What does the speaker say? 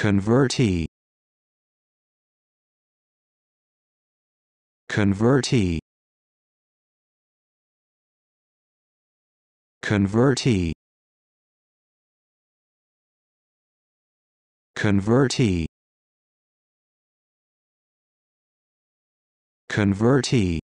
convertee convertee convertee convertee convertee